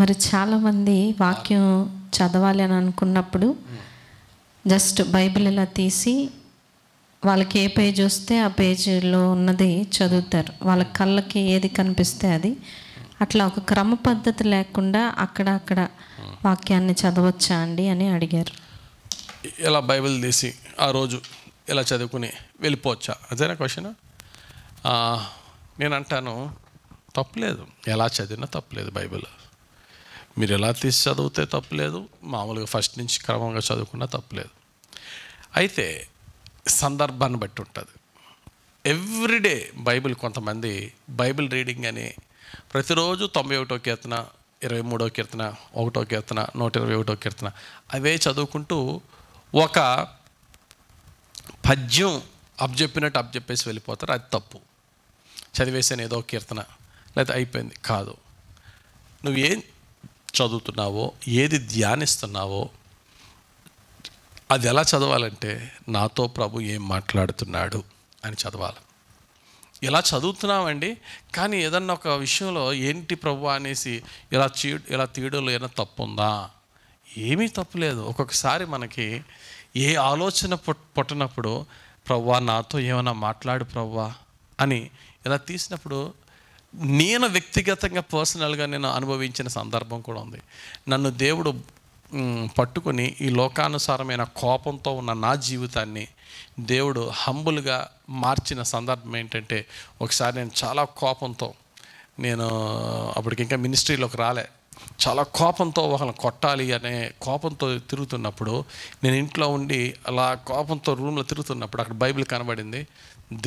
మరి చాలామంది వాక్యం చదవాలి అని అనుకున్నప్పుడు జస్ట్ బైబిల్ ఇలా తీసి వాళ్ళకి ఏ పేజ్ వస్తే ఆ పేజీలో ఉన్నది చదువుతారు వాళ్ళ కళ్ళకి ఏది కనిపిస్తే అది అట్లా ఒక క్రమ పద్ధతి లేకుండా అక్కడ అక్కడ వాక్యాన్ని చదవచ్చా అండి అని అడిగారు ఇలా బైబిల్ తీసి ఆ రోజు ఇలా చదువుకుని వెళ్ళిపోవచ్చా అదేనా క్వశ్చన్ నేను అంటాను తప్పులేదు ఎలా చదివినా తప్పులేదు బైబిల్ మీరు ఎలా తీసి చదివితే తప్పులేదు మామూలుగా ఫస్ట్ నుంచి క్రమంగా చదువుకున్నా తప్పులేదు అయితే సందర్భాన్ని బట్టి ఉంటుంది ఎవ్రీడే బైబిల్ కొంతమంది బైబిల్ రీడింగ్ అని ప్రతిరోజు తొంభై ఒకటో కీర్తన ఇరవై మూడో కీర్తన ఒకటో కీర్తన నూట ఇరవై ఒకటో కీర్తన అవే చదువుకుంటూ ఒక పద్యం అబ్జెప్పినట్టు చెప్పేసి వెళ్ళిపోతారు అది తప్పు చదివేసాను ఏదో కీర్తన లేకపోతే అయిపోయింది కాదు నువ్వేం చదువుతున్నావో ఏది ధ్యానిస్తున్నావో అది ఎలా చదవాలంటే నాతో ప్రభు ఏం మాట్లాడుతున్నాడు అని చదవాలి ఇలా చదువుతున్నామండి కానీ ఏదన్నా ఒక విషయంలో ఏంటి ప్రభు అనేసి ఇలా చీ ఇలా తీయడంలో ఏదైనా తప్పు ఉందా ఏమీ తప్పులేదు ఒక్కొక్కసారి మనకి ఏ ఆలోచన పుట్టినప్పుడు ప్రవ్వా నాతో ఏమైనా మాట్లాడు ప్రవ్వా అని ఇలా తీసినప్పుడు నేను వ్యక్తిగతంగా పర్సనల్గా నేను అనుభవించిన సందర్భం కూడా ఉంది నన్ను దేవుడు పట్టుకుని ఈ లోకానుసారమైన కోపంతో ఉన్న నా జీవితాన్ని దేవుడు హంబుల్గా మార్చిన సందర్భం ఏంటంటే ఒకసారి నేను చాలా కోపంతో నేను అప్పటికి ఇంకా మినిస్ట్రీలోకి రాలే చాలా కోపంతో ఒకరిని కొట్టాలి అనే కోపంతో తిరుగుతున్నప్పుడు నేను ఇంట్లో ఉండి అలా కోపంతో రూమ్లో తిరుగుతున్నప్పుడు అక్కడ బైబిల్ కనబడింది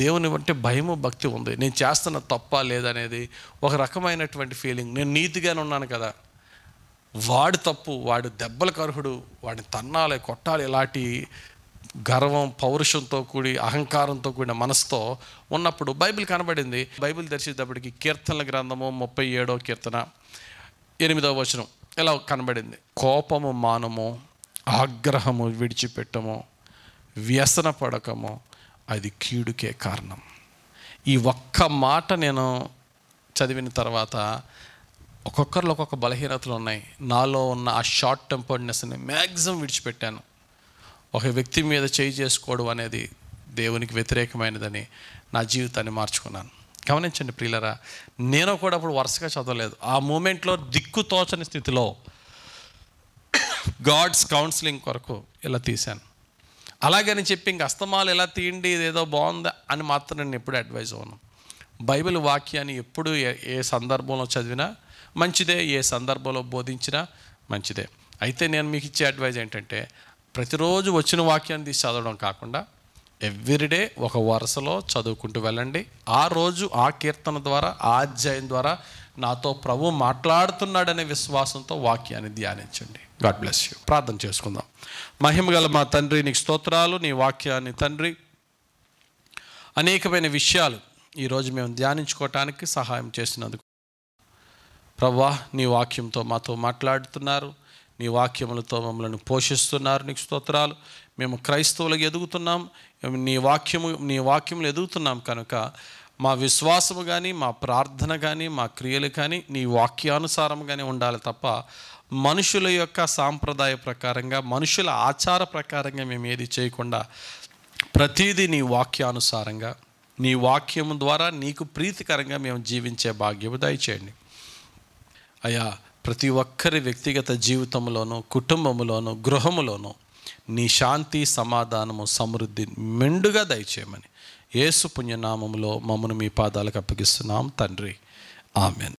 దేవుని వంటి భయము భక్తి ఉంది నేను చేస్తున్న తప్ప లేదనేది ఒక రకమైనటువంటి ఫీలింగ్ నేను నీతిగానే ఉన్నాను కదా వాడు తప్పు వాడు దెబ్బలకు అర్హుడు వాడిని తన్నాలి కొట్టాలి ఇలాంటి గర్వం పౌరుషంతో కూడి అహంకారంతో కూడిన మనసుతో ఉన్నప్పుడు బైబిల్ కనబడింది బైబిల్ దర్శించేటప్పటికి కీర్తనల గ్రంథము ముప్పై ఏడో కీర్తన ఎనిమిదవ వచనం ఎలా కనబడింది కోపము మానము ఆగ్రహము విడిచిపెట్టము వ్యసన పడకము అది కీడుకే కారణం ఈ ఒక్క మాట నేను చదివిన తర్వాత ఒక్కొక్కరిలో ఒక్కొక్క బలహీనతలు ఉన్నాయి నాలో ఉన్న ఆ షార్ట్ టెంపర్డ్నెస్ని మ్యాక్సిమం విడిచిపెట్టాను ఒక వ్యక్తి మీద చేయి చేసుకోవడం అనేది దేవునికి వ్యతిరేకమైనదని నా జీవితాన్ని మార్చుకున్నాను గమనించండి ప్రియులరా నేను కూడా అప్పుడు వరుసగా చదవలేదు ఆ మూమెంట్లో దిక్కు తోచని స్థితిలో గాడ్స్ కౌన్సిలింగ్ కొరకు ఇలా తీశాను అలాగని చెప్పి ఇంక అస్తమాలు ఎలా తీయండి ఇదేదో బాగుంది అని మాత్రం నేను ఎప్పుడు అడ్వైజ్ అవ్వను బైబిల్ వాక్యాన్ని ఎప్పుడు ఏ సందర్భంలో చదివినా మంచిదే ఏ సందర్భంలో బోధించినా మంచిదే అయితే నేను మీకు ఇచ్చే అడ్వైజ్ ఏంటంటే ప్రతిరోజు వచ్చిన వాక్యాన్ని తీసి చదవడం కాకుండా ఎవ్రీడే ఒక వరుసలో చదువుకుంటూ వెళ్ళండి ఆ రోజు ఆ కీర్తన ద్వారా ఆ అధ్యాయం ద్వారా నాతో ప్రభు మాట్లాడుతున్నాడనే విశ్వాసంతో వాక్యాన్ని ధ్యానించండి గాడ్ బ్లెస్ యూ ప్రార్థన చేసుకుందాం మహిమగల మా తండ్రి నీకు స్తోత్రాలు నీ వాక్యాన్ని తండ్రి అనేకమైన విషయాలు ఈరోజు మేము ధ్యానించుకోవటానికి సహాయం చేసినందుకు ప్రవ్వా నీ వాక్యంతో మాతో మాట్లాడుతున్నారు నీ వాక్యములతో మమ్మల్ని పోషిస్తున్నారు నీకు స్తోత్రాలు మేము క్రైస్తవులకు ఎదుగుతున్నాం నీ వాక్యము నీ వాక్యములు ఎదుగుతున్నాం కనుక మా విశ్వాసము కానీ మా ప్రార్థన కానీ మా క్రియలు కానీ నీ కానీ ఉండాలి తప్ప మనుషుల యొక్క సాంప్రదాయ ప్రకారంగా మనుషుల ఆచార ప్రకారంగా మేము ఏది చేయకుండా ప్రతీది నీ వాక్యానుసారంగా నీ వాక్యము ద్వారా నీకు ప్రీతికరంగా మేము జీవించే భాగ్యము దయచేయండి అయ్యా ప్రతి ఒక్కరి వ్యక్తిగత జీవితంలోనూ కుటుంబంలోనూ గృహములోనూ నీ శాంతి సమాధానము సమృద్ధి మెండుగా దయచేయమని ఏసు పుణ్యనామంలో మమ్మను మీ పాదాలకు అప్పగిస్తున్నాం తండ్రి ఆమెన్